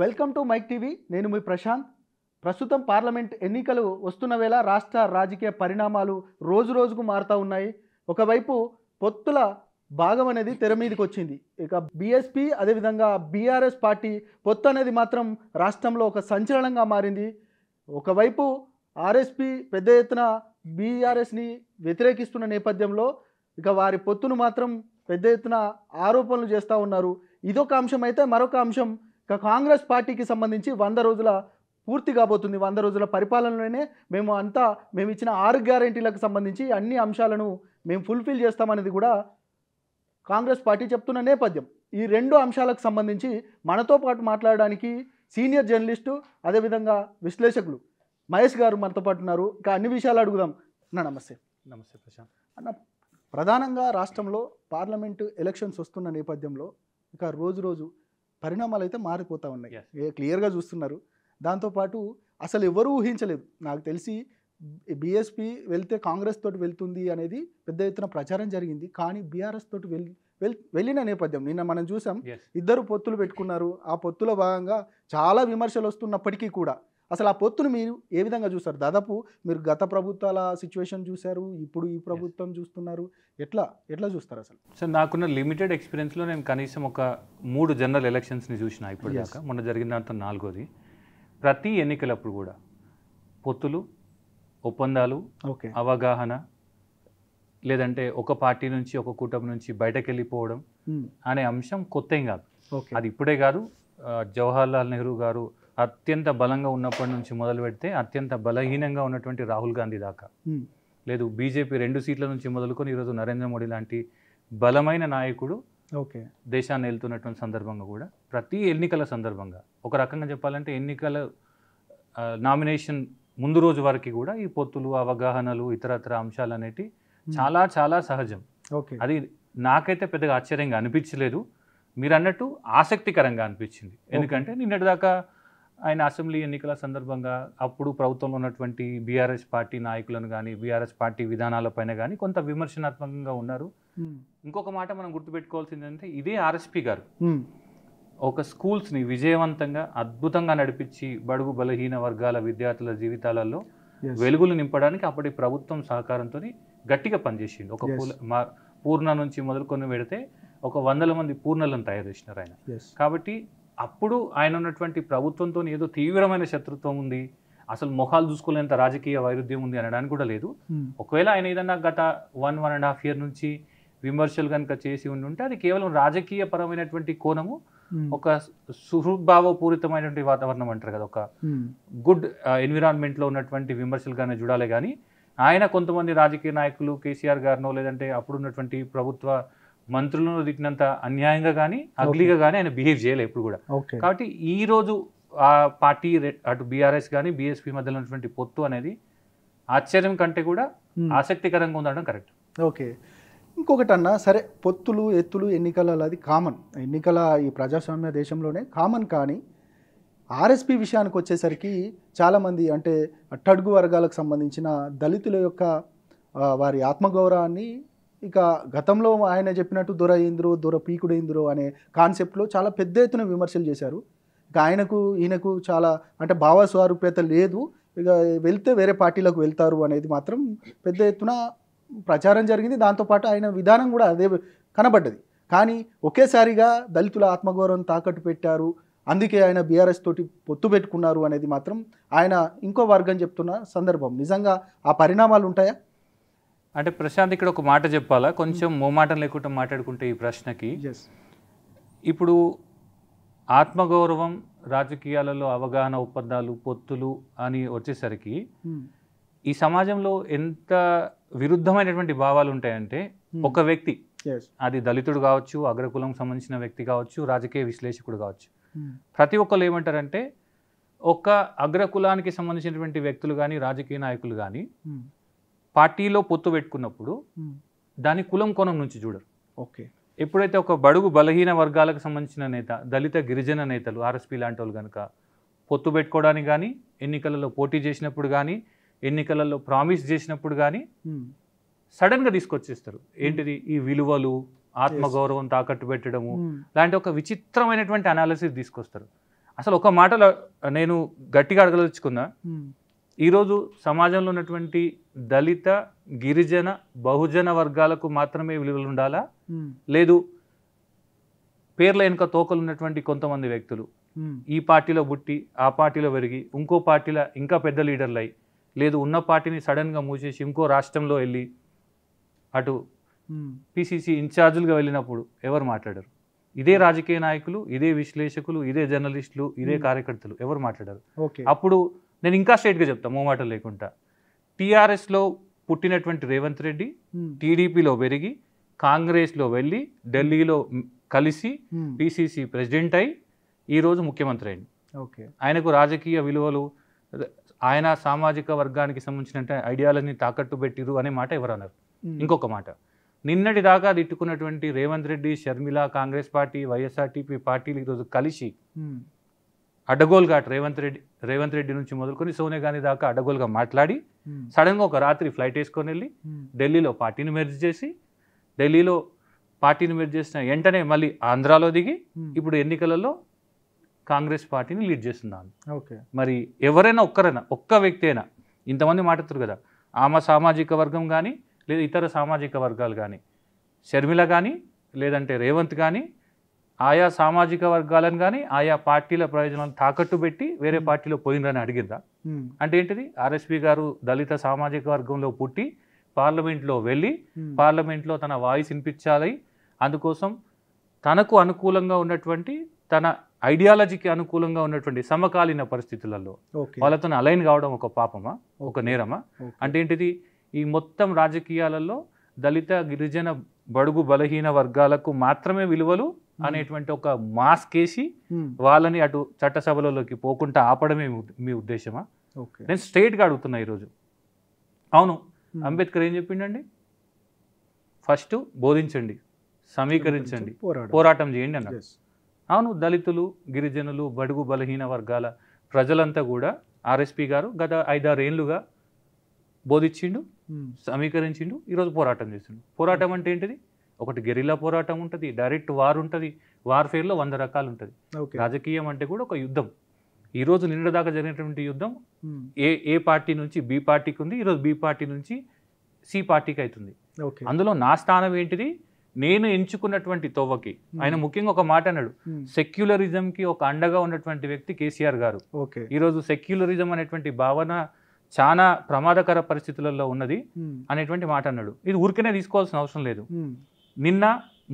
Welcome to mic TV నేను మీ ప్రశాంత్ ప్రస్తుతం parliament ఎన్నికలు వస్తున్న వేళ రాష్ట్ర రాజకీయ పరిణామాలు రోజు రోజుకు మారుతూ ఉన్నాయి ఒకవైపు పొత్తుల భాగం అనేది తెర మీదకి వచ్చింది ఇక బీఎస్పీ అదేవిధంగా బీఆర్ఎస్ పార్టీ పొత్తు అనేది మాత్రం రాష్ట్రంలో ఒక సంచలనంగా మారింది ఒకవైపు ఆర్ఎస్పీ పెద్ద ఎత్తున బీఆర్ఎస్ని వ్యతిరేకిస్తున్న నేపథ్యంలో ఇక వారి పొత్తును మాత్రం పెద్ద ఎత్తున ఆరోపణలు చేస్తూ ఉన్నారు ఇదొక అంశం అయితే మరొక అంశం ఇక కాంగ్రెస్ పార్టీకి సంబంధించి వంద రోజుల పూర్తి కాబోతుంది వంద రోజుల పరిపాలనలోనే మేము అంతా మేము ఇచ్చిన ఆరు గ్యారంటీలకు సంబంధించి అన్ని అంశాలను మేము ఫుల్ఫిల్ చేస్తామనేది కూడా కాంగ్రెస్ పార్టీ చెప్తున్న నేపథ్యం ఈ రెండు అంశాలకు సంబంధించి మనతో పాటు మాట్లాడడానికి సీనియర్ జర్నలిస్టు అదేవిధంగా విశ్లేషకులు మహేష్ గారు మనతో పాటు ఉన్నారు ఇక అన్ని విషయాలు అడుగుదాం అన్న నమస్తే నమస్తే ప్రశాంత్ అన్న ప్రధానంగా రాష్ట్రంలో పార్లమెంటు ఎలక్షన్స్ వస్తున్న నేపథ్యంలో ఇక రోజు రోజు పరిణామాలు అయితే మారిపోతూ ఉన్నాయి క్లియర్గా చూస్తున్నారు దాంతోపాటు అసలు ఎవరూ ఊహించలేదు నాకు తెలిసి బీఎస్పీ వెళ్తే కాంగ్రెస్ తోటి వెళ్తుంది అనేది పెద్ద ఎత్తున ప్రచారం జరిగింది కానీ బీఆర్ఎస్ తోటి వెళ్ళి వెళ్ళిన నేపథ్యం నిన్న మనం చూసాం ఇద్దరు పొత్తులు పెట్టుకున్నారు ఆ పొత్తులో భాగంగా చాలా విమర్శలు వస్తున్నప్పటికీ కూడా అసలు ఆ పొత్తును మీరు ఏ విధంగా చూస్తారు దాదాపు మీరు గత ప్రభుత్వాల సిచ్యువేషన్ చూశారు ఇప్పుడు ఈ ప్రభుత్వం చూస్తున్నారు ఎట్లా ఎట్లా చూస్తారు అసలు సార్ నాకున్న లిమిటెడ్ ఎక్స్పీరియన్స్లో నేను కనీసం ఒక మూడు జనరల్ ఎలక్షన్స్ని చూసిన ఇప్పుడు మొన్న జరిగిన దాంతో నాలుగోది ప్రతి ఎన్నికలప్పుడు కూడా పొత్తులు ఒప్పందాలు ఓకే అవగాహన లేదంటే ఒక పార్టీ నుంచి ఒక కూటమి నుంచి బయటకు వెళ్ళిపోవడం hmm. అనే అంశం కొత్త ఏం కాదు అది ఇప్పుడే కాదు జవహర్లాల్ నెహ్రూ గారు అత్యంత బలంగా ఉన్నప్పటి నుంచి మొదలు పెడితే అత్యంత బలహీనంగా ఉన్నటువంటి రాహుల్ గాంధీ దాకా లేదు బీజేపీ రెండు సీట్ల నుంచి మొదలుకొని ఈరోజు నరేంద్ర మోడీ లాంటి బలమైన నాయకుడు ఓకే దేశాన్ని వెళ్తున్నటువంటి సందర్భంగా కూడా ప్రతి ఎన్నికల సందర్భంగా ఒక రకంగా చెప్పాలంటే ఎన్నికల నామినేషన్ ముందు రోజు వరకు కూడా ఈ పొత్తులు అవగాహనలు ఇతరత్ర అంశాలు అనేటి చాలా చాలా సహజం ఓకే అది నాకైతే పెద్దగా ఆశ్చర్యంగా అనిపించలేదు మీరు అన్నట్టు ఆసక్తికరంగా అనిపించింది ఎందుకంటే నిన్నటిదాకా ఆయన అసెంబ్లీ ఎన్నికల సందర్భంగా అప్పుడు ప్రభుత్వంలో ఉన్నటువంటి బీఆర్ఎస్ పార్టీ నాయకులను కానీ బీఆర్ఎస్ పార్టీ విధానాలపైన కానీ కొంత విమర్శనాత్మకంగా ఉన్నారు ఇంకొక మాట మనం గుర్తుపెట్టుకోవాల్సింది అంటే ఇదే ఆర్ఎస్పి గారు ఒక స్కూల్స్ని విజయవంతంగా అద్భుతంగా నడిపించి బడుగు బలహీన వర్గాల విద్యార్థుల జీవితాలలో వెలుగులు నింపడానికి అప్పటి ప్రభుత్వం సహకారంతో గట్టిగా పనిచేసిండు ఒక పూర్ణ నుంచి మొదలుకొని పెడితే ఒక వందల మంది పూర్ణలను తయారు చేసినారు ఆయన కాబట్టి అప్పుడు ఆయన ఉన్నటువంటి ప్రభుత్వంతో ఏదో తీవ్రమైన శత్రుత్వం ఉంది అసలు మొహాలు చూసుకోలేంత రాజకీయ వైరుధ్యం ఉంది అనడానికి కూడా లేదు ఒకవేళ ఆయన ఏదన్నా గత one one and half year నుంచి విమర్శలు కనుక చేసి ఉండి ఉంటే అది కేవలం రాజకీయ పరమైనటువంటి కోణము ఒక సుహృద్భావపూరితమైనటువంటి వాతావరణం అంటారు కదా ఒక గుడ్ ఎన్విరాన్మెంట్ లో ఉన్నటువంటి విమర్శలు కానీ చూడాలి కానీ ఆయన కొంతమంది రాజకీయ నాయకులు కేసీఆర్ గారినో లేదంటే అప్పుడున్నటువంటి ప్రభుత్వ మంత్రులను తిట్టినంత అన్యాయంగా కానీ అగ్లీగా కానీ ఆయన బిహేవ్ చేయలేదు ఎప్పుడు కూడా కాబట్టి ఈ రోజు ఆ పార్టీ అటు బీఆర్ఎస్ కానీ బీఎస్పీ మధ్యలో ఉన్నటువంటి పొత్తు అనేది ఆశ్చర్యం కంటే కూడా ఆసక్తికరంగా ఉండడం కరెక్ట్ ఓకే ఇంకొకటి అన్న సరే పొత్తులు ఎత్తులు ఎన్నికల అది కామన్ ఎన్నికల ఈ ప్రజాస్వామ్య దేశంలోనే కామన్ కానీ ఆర్ఎస్పి విషయానికి వచ్చేసరికి చాలామంది అంటే అట్టడుగు వర్గాలకు సంబంధించిన దళితుల యొక్క వారి ఆత్మగౌరవాన్ని ఇక గతంలో ఆయన చెప్పినట్టు దొర ఏంద్రో దొర పీకుడేంద్రో అనే కాన్సెప్ట్లో చాలా పెద్ద ఎత్తున విమర్శలు చేశారు ఇక ఆయనకు ఈయనకు చాలా అంటే భావస్వారూప్యత లేదు ఇక వెళ్తే వేరే పార్టీలకు వెళ్తారు అనేది మాత్రం పెద్ద ఎత్తున ప్రచారం జరిగింది దాంతోపాటు ఆయన విధానం కూడా అదే కనబడ్డది కానీ ఒకేసారిగా దళితుల ఆత్మగౌరవం తాకట్టు పెట్టారు అందుకే ఆయన బీఆర్ఎస్ తోటి పొత్తు పెట్టుకున్నారు అనేది మాత్రం ఆయన ఇంకో వర్గం చెప్తున్న సందర్భం నిజంగా ఆ పరిణామాలు ఉంటాయా అంటే ప్రశాంత్ ఇక్కడ ఒక మాట చెప్పాలా కొంచెం మోమాటం లేకుండా మాట్లాడుకుంటే ఈ ప్రశ్నకి ఇప్పుడు ఆత్మగౌరవం రాజకీయాలలో అవగాహన ఒప్పందాలు పొత్తులు అని వచ్చేసరికి hmm. ఈ సమాజంలో ఎంత విరుద్ధమైనటువంటి భావాలు ఉంటాయంటే hmm. ఒక వ్యక్తి అది దళితుడు కావచ్చు అగ్రకులం సంబంధించిన వ్యక్తి కావచ్చు రాజకీయ విశ్లేషకుడు కావచ్చు hmm. ప్రతి ఒక్కరు ఏమంటారంటే ఒక అగ్రకులానికి సంబంధించినటువంటి వ్యక్తులు కానీ రాజకీయ నాయకులు కానీ పార్టీలో పొత్తు పెట్టుకున్నప్పుడు hmm. దాని కులం కోణం నుంచి చూడరు ఓకే ఎప్పుడైతే ఒక బడుగు బలహీన వర్గాలకు సంబంధించిన నేత దళిత గిరిజన నేతలు ఆర్ఎస్పీ లాంటి వాళ్ళు కనుక పొత్తు పెట్టుకోవడానికి కానీ ఎన్నికలలో పోటీ చేసినప్పుడు కానీ ఎన్నికలలో ప్రామిస్ చేసినప్పుడు కానీ hmm. సడన్గా తీసుకొచ్చేస్తారు hmm. ఏంటిది ఈ విలువలు ఆత్మగౌరవం తాకట్టు పెట్టడము లాంటి ఒక విచిత్రమైనటువంటి అనాలిసిస్ తీసుకొస్తారు అసలు ఒక మాటలో నేను గట్టిగా అడగదలుచుకున్నా ఈరోజు సమాజంలో ఉన్నటువంటి దళిత గిరిజన బహుజన వర్గాలకు మాత్రమే విలువలు ఉండాలా లేదు పేర్ల వెనుక తోకలు ఉన్నటువంటి కొంతమంది వ్యక్తులు ఈ పార్టీలో పుట్టి ఆ పార్టీలో పెరిగి ఇంకో పార్టీలో ఇంకా పెద్ద లీడర్లు లేదు ఉన్న పార్టీని సడన్గా మూసేసి ఇంకో రాష్ట్రంలో వెళ్ళి అటు పిసిసి ఇన్ఛార్జులుగా వెళ్ళినప్పుడు ఎవరు మాట్లాడరు ఇదే రాజకీయ నాయకులు ఇదే విశ్లేషకులు ఇదే జర్నలిస్టులు ఇదే కార్యకర్తలు ఎవరు మాట్లాడారు అప్పుడు నేను ఇంకా స్ట్రేట్గా చెప్తాను మూమాట లేకుండా టీఆర్ఎస్లో పుట్టినటువంటి రేవంత్ రెడ్డి hmm. టీడీపీలో పెరిగి కాంగ్రెస్లో వెళ్ళి ఢిల్లీలో కలిసి hmm. పిసిసి ప్రెసిడెంట్ అయి ఈరోజు ముఖ్యమంత్రి అయింది ఓకే ఆయనకు రాజకీయ విలువలు ఆయన సామాజిక వర్గానికి సంబంధించిన ఐడియాలని తాకట్టు పెట్టిరు అనే మాట ఎవరు అన్నారు hmm. ఇంకొక మాట నిన్నటి దాకా తిట్టుకున్నటువంటి రేవంత్ రెడ్డి షర్మిల కాంగ్రెస్ పార్టీ వైఎస్ఆర్టీపీ పార్టీలు ఈరోజు కలిసి అడ్డగోలుగా రేవంత్ రెడ్డి రేవంత్ రెడ్డి నుంచి మొదలుకొని సోనియా గాంధీ దాకా అడ్డగోలుగా మాట్లాడి సడన్గా ఒక రాత్రి ఫ్లైట్ వేసుకొని వెళ్ళి ఢిల్లీలో పార్టీని మెర్జ్ చేసి ఢిల్లీలో పార్టీని మెర్జ్ చేసిన వెంటనే మళ్ళీ ఆంధ్రాలో దిగి ఇప్పుడు ఎన్నికలలో కాంగ్రెస్ పార్టీని లీడ్ చేస్తున్నాను ఓకే మరి ఎవరైనా ఒక్కరైనా ఒక్క వ్యక్తి అయినా ఇంతమంది మాట్లాడుతారు కదా ఆమె సామాజిక వర్గం కానీ లేదా ఇతర సామాజిక వర్గాలు కానీ షర్మిల కానీ లేదంటే రేవంత్ కానీ ఆయా సామాజిక వర్గాలను కానీ ఆయా పార్టీల ప్రయోజనాలను తాకట్టు పెట్టి వేరే పార్టీలో పోయిందని అడిగిందా అంటే ఏంటిది ఆర్ఎస్పి గారు దళిత సామాజిక వర్గంలో పుట్టి పార్లమెంట్లో వెళ్ళి పార్లమెంట్లో తన వాయిస్ వినిపించాలి అందుకోసం తనకు అనుకూలంగా ఉన్నటువంటి తన ఐడియాలజీకి అనుకూలంగా ఉన్నటువంటి సమకాలీన పరిస్థితులలో వాళ్ళతో అలైన్ కావడం ఒక పాపమా ఒక నేరమా అంటే ఏంటిది ఈ మొత్తం రాజకీయాలలో దళిత గిరిజన బడుగు బలహీన వర్గాలకు మాత్రమే విలువలు అనేటువంటి ఒక మాస్క్ వేసి వాళ్ళని అటు చట్టసభలలోకి పోకుండా ఆపడమే మీ ఉద్దేశమా నేను స్ట్రైట్గా అడుగుతున్నా ఈరోజు అవును అంబేద్కర్ ఏం చెప్పిండండి ఫస్ట్ బోధించండి సమీకరించండి పోరాటం చేయండి అన్న అవును దళితులు గిరిజనులు బడుగు బలహీన వర్గాల ప్రజలంతా కూడా ఆర్ఎస్పి గారు గత ఐదారేళ్లుగా బోధించిండు సమీకరించిండు ఈరోజు పోరాటం చేసిండు పోరాటం అంటే ఏంటిది ఒకటి గెరిలా పోరాటం ఉంటుంది డైరెక్ట్ వార్ ఉంటుంది వార్ఫేర్లో వంద రకాలు ఉంటుంది రాజకీయం అంటే కూడా ఒక యుద్ధం ఈ రోజు నిన్న దాకా జరిగినటువంటి యుద్ధం ఏ ఏ పార్టీ నుంచి బి పార్టీకి ఉంది ఈరోజు బి పార్టీ నుంచి సి పార్టీకి అవుతుంది అందులో నా స్థానం ఏంటిది నేను ఎంచుకున్నటువంటి తోవకి ఆయన ముఖ్యంగా ఒక మాట అన్నాడు సెక్యులరిజం కి ఒక అండగా ఉన్నటువంటి వ్యక్తి కేసీఆర్ గారు ఈరోజు సెక్యులరిజం అనేటువంటి భావన చాలా ప్రమాదకర పరిస్థితులలో ఉన్నది అనేటువంటి మాట అన్నాడు ఇది ఊరికనే తీసుకోవాల్సిన అవసరం లేదు నిన్న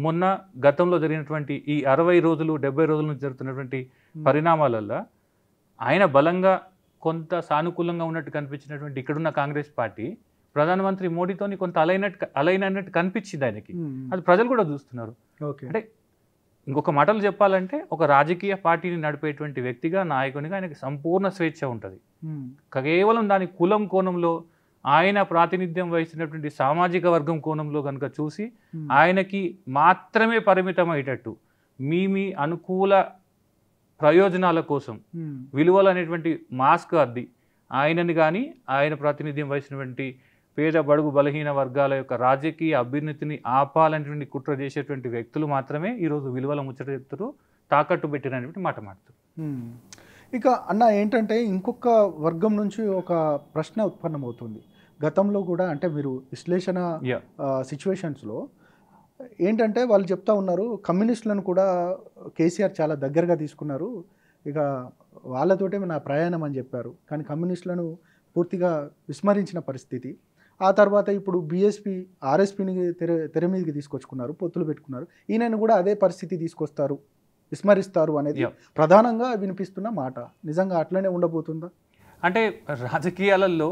మొన్న గతంలో జరిగినటువంటి ఈ అరవై రోజులు డెబ్బై రోజుల నుంచి జరుగుతున్నటువంటి పరిణామాలలో ఆయన బలంగా కొంత సానుకూలంగా ఉన్నట్టు కనిపించినటువంటి ఇక్కడున్న కాంగ్రెస్ పార్టీ ప్రధానమంత్రి మోడీతోని కొంత అలైనట్టు అలైనట్టు కనిపించింది ఆయనకి అది ప్రజలు కూడా చూస్తున్నారు అంటే ఇంకొక మాటలు చెప్పాలంటే ఒక రాజకీయ పార్టీని నడిపేటువంటి వ్యక్తిగా నాయకునిగా ఆయనకి సంపూర్ణ స్వేచ్ఛ ఉంటుంది కేవలం దాని కులం కోణంలో ఆయన ప్రాతినిధ్యం వహిస్తున్నటువంటి సామాజిక వర్గం కోణంలో కనుక చూసి hmm. ఆయనకి మాత్రమే పరిమితం అయ్యేటట్టు మీ మీ అనుకూల ప్రయోజనాల కోసం hmm. విలువలు అనేటువంటి మాస్క్ అద్ది ఆయనని కానీ ఆయన ప్రాతినిధ్యం వహించినటువంటి పేద బడుగు బలహీన వర్గాల యొక్క రాజకీయ అభ్యున్నతిని ఆపాలనేటువంటి కుట్ర చేసేటువంటి వ్యక్తులు మాత్రమే ఈరోజు విలువల ముచ్చట తాకట్టు పెట్టినటువంటి మాట మాట్లాడుతారు hmm. ఇక అన్న ఏంటంటే ఇంకొక వర్గం నుంచి ఒక ప్రశ్న ఉత్పన్నమవుతుంది గతంలో కూడా అంటే మీరు విశ్లేషణ సిచ్యువేషన్స్లో ఏంటంటే వాళ్ళు చెప్తా ఉన్నారు కమ్యూనిస్టులను కూడా కేసీఆర్ చాలా దగ్గరగా తీసుకున్నారు ఇక వాళ్ళతోటే నా ప్రయాణం అని చెప్పారు కానీ కమ్యూనిస్టులను పూర్తిగా విస్మరించిన పరిస్థితి ఆ తర్వాత ఇప్పుడు బీఎస్పీ ఆర్ఎస్పీని తెర తెర మీదకి తీసుకొచ్చుకున్నారు పొత్తులు పెట్టుకున్నారు ఈయనను కూడా అదే పరిస్థితి తీసుకొస్తారు విస్మరిస్తారు అనేది ప్రధానంగా వినిపిస్తున్న మాట నిజంగా అట్లనే ఉండబోతుందా అంటే రాజకీయాలలో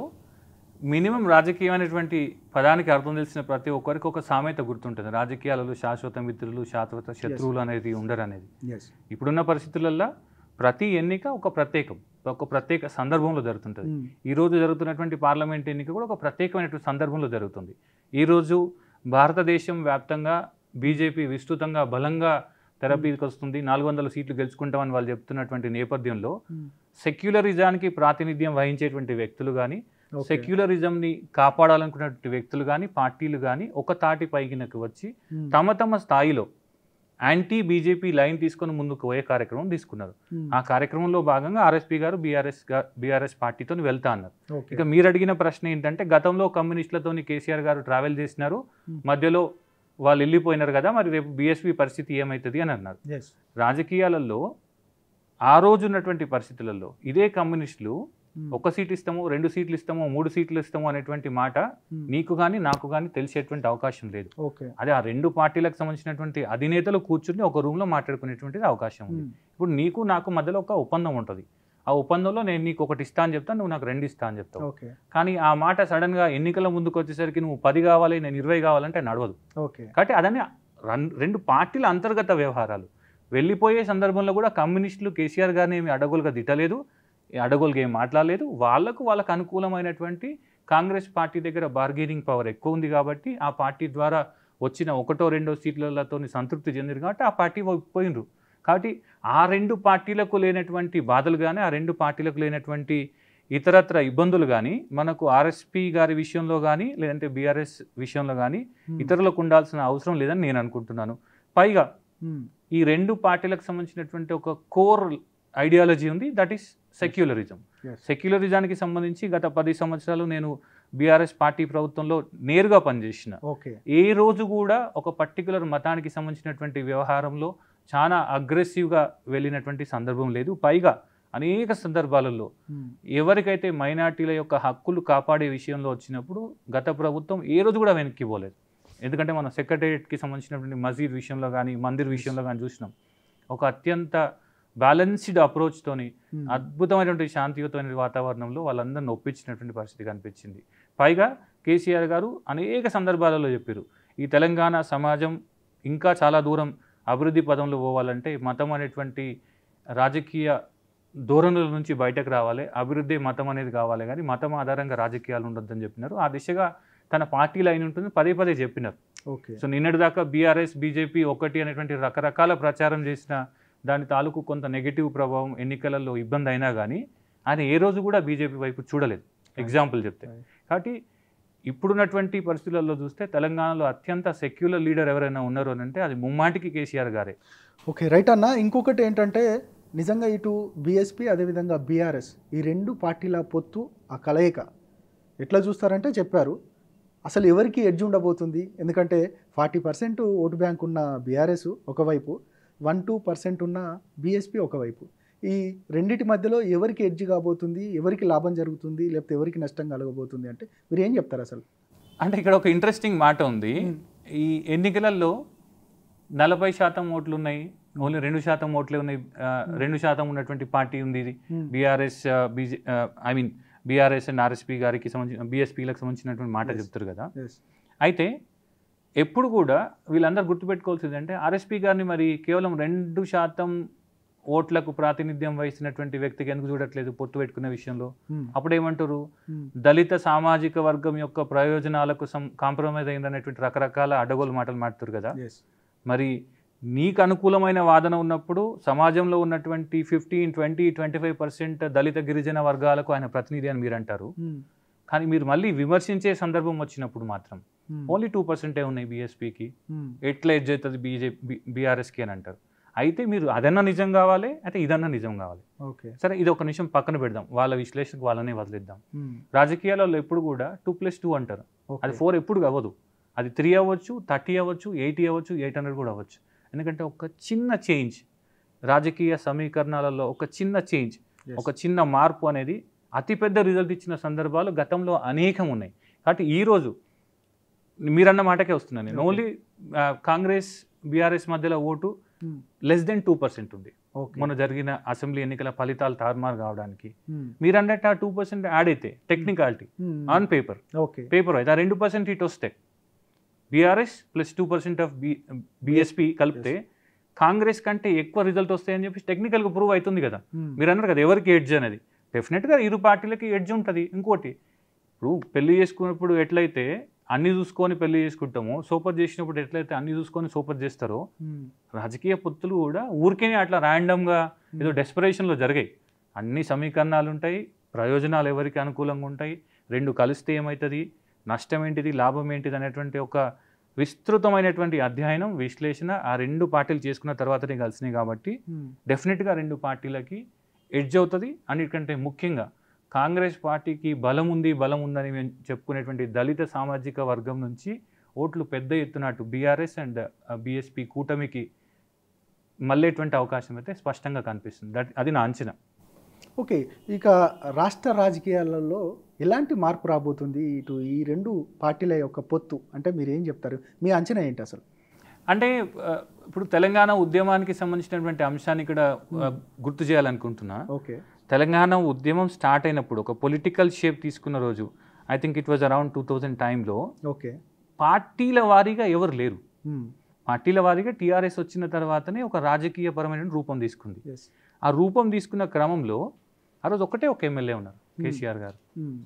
మినిమం రాజకీయం అనేటువంటి పదానికి అర్థం తెలిసిన ప్రతి ఒక్కరికి ఒక సామెత గుర్తుంటుంది రాజకీయాలలో శాశ్వత మిత్రులు శాశ్వత శత్రువులు అనేది ఉండరు అనేది ఇప్పుడున్న పరిస్థితులలో ప్రతి ఎన్నిక ఒక ప్రత్యేకం ఒక ప్రత్యేక సందర్భంలో జరుగుతుంటుంది hmm. ఈరోజు జరుగుతున్నటువంటి పార్లమెంట్ ఎన్నిక కూడా ఒక ప్రత్యేకమైనటువంటి సందర్భంలో జరుగుతుంది ఈరోజు భారతదేశం వ్యాప్తంగా బీజేపీ విస్తృతంగా బలంగా తెరపీకి hmm. వస్తుంది నాలుగు వందల సీట్లు గెలుచుకుంటామని వాళ్ళు చెప్తున్నటువంటి నేపథ్యంలో hmm. సెక్యులరిజానికి ప్రాతినిధ్యం వహించేటువంటి వ్యక్తులు కానీ సెక్యులరిజం ని కాపాడాలనుకున్నటువంటి వ్యక్తులు కానీ పార్టీలు కానీ ఒక తాటి పైకినకు వచ్చి తమ తమ స్థాయిలో యాంటీ బీజేపీ లైన్ తీసుకొని ముందుకు పోయే కార్యక్రమం తీసుకున్నారు ఆ కార్యక్రమంలో భాగంగా ఆర్ఎస్పీ గారు బీఆర్ఎస్ బీఆర్ఎస్ పార్టీతో వెళ్తా అన్నారు ఇక మీరు అడిగిన ప్రశ్న ఏంటంటే గతంలో కమ్యూనిస్టులతో కేసీఆర్ గారు ట్రావెల్ చేసినారు మధ్యలో వాళ్ళు వెళ్ళిపోయినారు కదా మరి రేపు బీఎస్పీ పరిస్థితి ఏమవుతుంది అని అన్నారు రాజకీయాలలో ఆ రోజు ఉన్నటువంటి పరిస్థితులలో ఇదే కమ్యూనిస్టులు ఒక సీటు ఇస్తాము రెండు సీట్లు ఇస్తాము మూడు సీట్లు ఇస్తాము అనేటువంటి మాట నీకు కానీ నాకు కానీ తెలిసేటువంటి అవకాశం లేదు అదే ఆ రెండు పార్టీలకు సంబంధించినటువంటి అధినేతలు కూర్చుని ఒక రూమ్లో మాట్లాడుకునేటువంటిది అవకాశం ఉంది ఇప్పుడు నీకు నాకు మధ్యలో ఒక ఒప్పందం ఉంటుంది ఆ ఒప్పందంలో నేను నీకు ఒకటి ఇస్తా అని చెప్తాను నువ్వు నాకు రెండు ఇస్తా అని చెప్తావు కానీ ఆ మాట సడన్ గా ఎన్నికల ముందుకు వచ్చేసరికి నువ్వు పది కావాలి నేను ఇరవై కావాలంటే నడవదు కాబట్టి అదని రెండు పార్టీల అంతర్గత వ్యవహారాలు వెళ్ళిపోయే సందర్భంలో కూడా కమ్యూనిస్టులు కేసీఆర్ గారిని ఏమి అడగులుగా దిట్టలేదు అడగోలుగా ఏం మాట్లాడలేదు వాళ్లకు వాళ్ళకు అనుకూలమైనటువంటి కాంగ్రెస్ పార్టీ దగ్గర బార్గెనింగ్ పవర్ ఎక్కువ ఉంది కాబట్టి ఆ పార్టీ ద్వారా వచ్చిన ఒకటో రెండో సీట్లతో సంతృప్తి చెందిరు కాబట్టి ఆ పార్టీ పోయినరు కాబట్టి ఆ రెండు పార్టీలకు లేనటువంటి బాధలు కానీ ఆ రెండు పార్టీలకు లేనటువంటి ఇతరత్ర ఇబ్బందులు కానీ మనకు ఆర్ఎస్పి గారి విషయంలో కానీ లేదంటే బీఆర్ఎస్ విషయంలో కానీ ఇతరులకు ఉండాల్సిన అవసరం లేదని నేను అనుకుంటున్నాను పైగా ఈ రెండు పార్టీలకు సంబంధించినటువంటి ఒక కోర్ ఐడియాలజీ ఉంది దట్ ఈస్ సెక్యులరిజం సెక్యులరిజానికి సంబంధించి గత పది సంవత్సరాలు నేను బీఆర్ఎస్ పార్టీ ప్రభుత్వంలో నేరుగా పనిచేసిన ఏ రోజు కూడా ఒక పర్టికులర్ మతానికి సంబంధించినటువంటి వ్యవహారంలో చాలా అగ్రెసివ్గా వెళ్ళినటువంటి సందర్భం లేదు పైగా అనేక సందర్భాలలో hmm. ఎవరికైతే మైనార్టీల యొక్క హక్కులు కాపాడే విషయంలో వచ్చినప్పుడు గత ప్రభుత్వం ఏ రోజు కూడా వెనక్కి పోలేదు ఎందుకంటే మనం సెక్రటేరియట్కి సంబంధించినటువంటి మసీద్ విషయంలో కానీ మందిర్ విషయంలో కానీ చూసినాం ఒక అత్యంత బ్యాలెన్స్డ్ అప్రోచ్తోని hmm. అద్భుతమైనటువంటి శాంతియుతమైన వాతావరణంలో వాళ్ళందరిని ఒప్పించినటువంటి పరిస్థితి కనిపించింది పైగా కేసీఆర్ గారు అనేక సందర్భాలలో చెప్పారు ఈ తెలంగాణ సమాజం ఇంకా చాలా దూరం అభివృద్ధి పదంలో పోవాలంటే మతం అనేటువంటి రాజకీయ ధోరణుల నుంచి బయటకు రావాలి అభివృద్ధి మతం అనేది కావాలి కానీ మతం ఆధారంగా రాజకీయాలు ఉండొద్దని చెప్పినారు ఆ దిశగా తన పార్టీ లైన్ ఉంటుంది పదే పదే చెప్పినారు ఓకే సో నిన్నటిదాకా బీఆర్ఎస్ బీజేపీ ఒకటి అనేటువంటి రకరకాల ప్రచారం చేసిన దాని తాలూకు కొంత నెగిటివ్ ప్రభావం ఎన్నికలలో ఇబ్బంది అయినా కానీ ఆయన ఏ రోజు కూడా బీజేపీ వైపు చూడలేదు ఎగ్జాంపుల్ చెప్తే కాబట్టి ఇప్పుడున్నటువంటి పరిస్థితులలో చూస్తే తెలంగాణలో అత్యంత సెక్యులర్ లీడర్ ఎవరైనా ఉన్నారు అని అంటే అది ముమ్మాటికి కేసీఆర్ గారే ఓకే రైట్ అన్న ఇంకొకటి ఏంటంటే నిజంగా ఇటు బీఎస్పీ అదేవిధంగా బీఆర్ఎస్ ఈ రెండు పార్టీల పొత్తు ఆ కలయిక ఎట్లా చూస్తారంటే చెప్పారు అసలు ఎవరికి ఎడ్జ్ ఉండబోతుంది ఎందుకంటే ఫార్టీ పర్సెంట్ ఓటు బ్యాంక్ ఉన్న బీఆర్ఎస్ ఒకవైపు వన్ టూ పర్సెంట్ ఉన్న బీఎస్పీ ఒకవైపు ఈ రెండింటి మధ్యలో ఎవరికి ఎడ్జ్ కాబోతుంది ఎవరికి లాభం జరుగుతుంది లేకపోతే ఎవరికి నష్టం కలగబోతుంది అంటే మీరు ఏం చెప్తారు అసలు అంటే ఇక్కడ ఒక ఇంట్రెస్టింగ్ మాట ఉంది hmm. ఈ ఎన్నికలలో నలభై శాతం ఓట్లు ఉన్నాయి ఓన్లీ రెండు శాతం ఓట్లే ఉన్నాయి hmm. రెండు శాతం ఉన్నటువంటి పార్టీ ఉంది ఇది hmm. BRS BJ I mean BRS and RSP గారికి సంబంధించిన బీఎస్పీలకు సంబంధించినటువంటి మాట చెప్తారు కదా అయితే ఎప్పుడు కూడా వీళ్ళందరూ గుర్తుపెట్టుకోవాల్సింది అంటే ఆర్ఎస్పీ గారిని మరి కేవలం రెండు శాతం ఓట్లకు ప్రాతినిధ్యం వహిస్తున్నటువంటి వ్యక్తికి ఎందుకు చూడట్లేదు పొత్తు పెట్టుకునే విషయంలో అప్పుడు ఏమంటారు దళిత సామాజిక వర్గం యొక్క ప్రయోజనాలకు కాంప్రమైజ్ అయిందనేటువంటి రకరకాల అడగోలు మాటలు మాట్లాడుతారు కదా మరి నీకు అనుకూలమైన వాదన ఉన్నప్పుడు సమాజంలో ఉన్నటువంటి fifteen twenty twenty five percent దళిత గిరిజన వర్గాలకు ఆయన ప్రతినిధి అని మీరు అంటారు కానీ మీరు మళ్ళీ విమర్శించే సందర్భం వచ్చినప్పుడు మాత్రం ఓన్లీ టూ పర్సెంటే ఉన్నాయి బీఎస్పీకి hmm. ఎట్లా ఎడ్జ్ అవుతుంది బీజేపీ బీఆర్ఎస్కి అని అంటారు అయితే మీరు అదన్నా నిజం కావాలి అయితే ఇదన్నా నిజం కావాలి ఓకే సరే ఇది ఒక నిమిషం పక్కన పెడదాం వాళ్ళ విశ్లేషణకు వాళ్ళనే వదిలేద్దాం hmm. రాజకీయాలలో ఎప్పుడు కూడా టూ ప్లస్ టూ అంటారు అది ఫోర్ ఎప్పుడు అవ్వదు అది త్రీ అవ్వచ్చు థర్టీ అవ్వచ్చు ఎయిటీ అవ్వచ్చు ఎయిట్ హండ్రెడ్ కూడా అవ్వచ్చు ఎందుకంటే ఒక చిన్న చేంజ్ రాజకీయ సమీకరణాలలో ఒక చిన్న చేంజ్ ఒక చిన్న మార్పు అనేది అతిపెద్ద రిజల్ట్ ఇచ్చిన సందర్భాలు గతంలో అనేకం ఉన్నాయి కాబట్టి ఈరోజు మీరన్న మాటకే వస్తున్నాను నేను ఓన్లీ కాంగ్రెస్ బీఆర్ఎస్ మధ్యలో vote less than two percent ఉంది మొన్న జరిగిన అసెంబ్లీ ఎన్నికల ఫలితాలు తారుమారు కావడానికి hmm. మీరు అన్నట్టు ఆ టూ పర్సెంట్ యాడ్ అయితే టెక్నికాలిటీ ఆన్ పేపర్ పేపర్ అయితే ఆ రెండు పర్సెంట్ ఇటు వస్తే BRS plus two percent of BSP కలిపితే కాంగ్రెస్ కంటే ఎక్కువ రిజల్ట్ వస్తాయని చెప్పి టెక్నికల్గా ప్రూవ్ అవుతుంది కదా hmm. మీరు అన్నారు కదా ఎవరికి ఎడ్జ్ అనేది డెఫినెట్గా ఇరు పార్టీలకి ఎడ్జ్ ఉంటుంది ఇంకోటి ఇప్పుడు పెళ్లి చేసుకున్నప్పుడు ఎట్లయితే అన్ని చూసుకొని పెళ్లి చేసుకుంటాము సూపర్ చేసినప్పుడు ఎట్లయితే అన్ని చూసుకొని సూపర్ చేస్తారో రాజకీయ పొత్తులు కూడా ఊరికే అట్లా ర్యాండమ్గా ఏదో డెస్పరేషన్లో జరిగాయి అన్ని సమీకరణాలు ఉంటాయి ప్రయోజనాలు ఎవరికి అనుకూలంగా ఉంటాయి రెండు కలిస్తే ఏమవుతుంది నష్టం ఏంటిది లాభం ఏంటిది అనేటువంటి ఒక విస్తృతమైనటువంటి అధ్యయనం విశ్లేషణ ఆ రెండు పార్టీలు చేసుకున్న తర్వాతనే కలిసినాయి కాబట్టి డెఫినెట్గా రెండు పార్టీలకి ఎడ్జ్ అవుతుంది అన్నిటికంటే ముఖ్యంగా కాంగ్రెస్ పార్టీకి బలం ఉంది బలం ఉందని చెప్పుకునేటువంటి దళిత సామాజిక వర్గం నుంచి ఓట్లు పెద్ద ఎత్తున అటు బీఆర్ఎస్ అండ్ బీఎస్పీ కూటమికి మళ్ళేటువంటి అవకాశం అయితే స్పష్టంగా కనిపిస్తుంది దట్ అది నా అంచనా ఓకే ఇక రాష్ట్ర రాజకీయాలలో ఎలాంటి మార్పు రాబోతుంది ఇటు ఈ రెండు పార్టీల యొక్క పొత్తు అంటే మీరు ఏం చెప్తారు మీ అంచనా ఏంటి అసలు అంటే ఇప్పుడు తెలంగాణ ఉద్యమానికి సంబంధించినటువంటి అంశాన్ని ఇక్కడ hmm. గుర్తు చేయాలనుకుంటున్నా ఓకే తెలంగాణ ఉద్యమం స్టార్ట్ అయినప్పుడు ఒక పొలిటికల్ షేప్ తీసుకున్న రోజు I think it was around two thousand టైంలో ఓకే పార్టీల వారీగా ఎవరు లేరు hmm. పార్టీల వారీగా టీఆర్ఎస్ వచ్చిన తర్వాతనే ఒక రాజకీయపరమైన రూపం తీసుకుంది ఆ రూపం తీసుకున్న క్రమంలో ఆ రోజు ఒకటే ఒక ఎమ్మెల్యే ఉన్నారు hmm. కేసీఆర్ గారు hmm.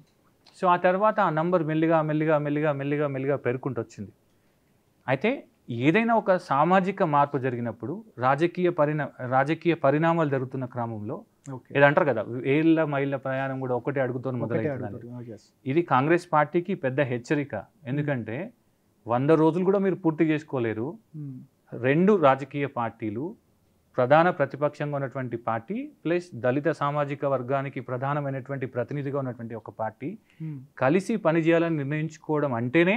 సో ఆ తర్వాత ఆ నంబర్ మెల్లిగా మెల్లిగా మెల్లిగా మెల్లిగా మెల్లిగా పెరుగుకుంటూ వచ్చింది అయితే ఏదైనా ఒక సామాజిక మార్పు జరిగినప్పుడు రాజకీయ పరిణా రాజకీయ పరిణామాలు జరుగుతున్న క్రమంలో ఇది అంటారు కదా ఏళ్ళ మైళ్ళ ప్రయాణం కూడా ఒకటే అడుగుతో మొదలైంది ఇది కాంగ్రెస్ పార్టీకి పెద్ద హెచ్చరిక ఎందుకంటే వంద రోజులు కూడా మీరు పూర్తి చేసుకోలేరు hmm. రెండు రాజకీయ పార్టీలు ప్రధాన ప్రతిపక్షంగా ఉన్నటువంటి పార్టీ ప్లస్ దళిత సామాజిక వర్గానికి ప్రధానమైనటువంటి ప్రతినిధిగా ఉన్నటువంటి ఒక పార్టీ hmm. కలిసి పనిచేయాలని నిర్ణయించుకోవడం అంటేనే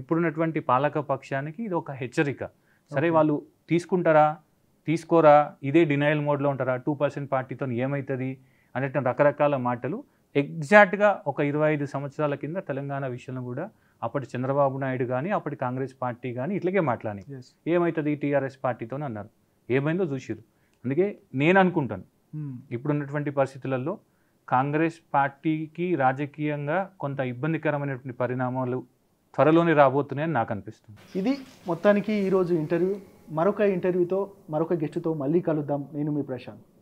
ఇప్పుడున్నటువంటి పాలక పక్షానికి ఇది ఒక హెచ్చరిక సరే వాళ్ళు తీసుకుంటారా తీసుకోరా ఇదే డినయల్ మోడ్లో ఉంటారా టూ పర్సెంట్ పార్టీతో ఏమవుతుంది అనేటువంటి రకరకాల మాటలు ఎగ్జాక్ట్గా ఒక ఇరవై ఐదు సంవత్సరాల కింద తెలంగాణ విషయంలో కూడా అప్పటి చంద్రబాబు నాయుడు కానీ అప్పటి కాంగ్రెస్ పార్టీ కానీ ఇట్లాగే మాట్లాడి ఏమవుతుంది టీఆర్ఎస్ పార్టీతో అన్నారు ఏమైందో చూసారు అందుకే నేను అనుకుంటాను hmm. ఇప్పుడున్నటువంటి పరిస్థితులలో కాంగ్రెస్ పార్టీకి రాజకీయంగా కొంత ఇబ్బందికరమైనటువంటి పరిణామాలు త్వరలోనే రాబోతున్నాయని నాకు అనిపిస్తుంది ఇది మొత్తానికి ఈరోజు ఇంటర్వ్యూ మరొక ఇంటర్వ్యూతో మరొక గెస్ట్తో మళ్ళీ కలుద్దాం నేను మీ ప్రశాంత్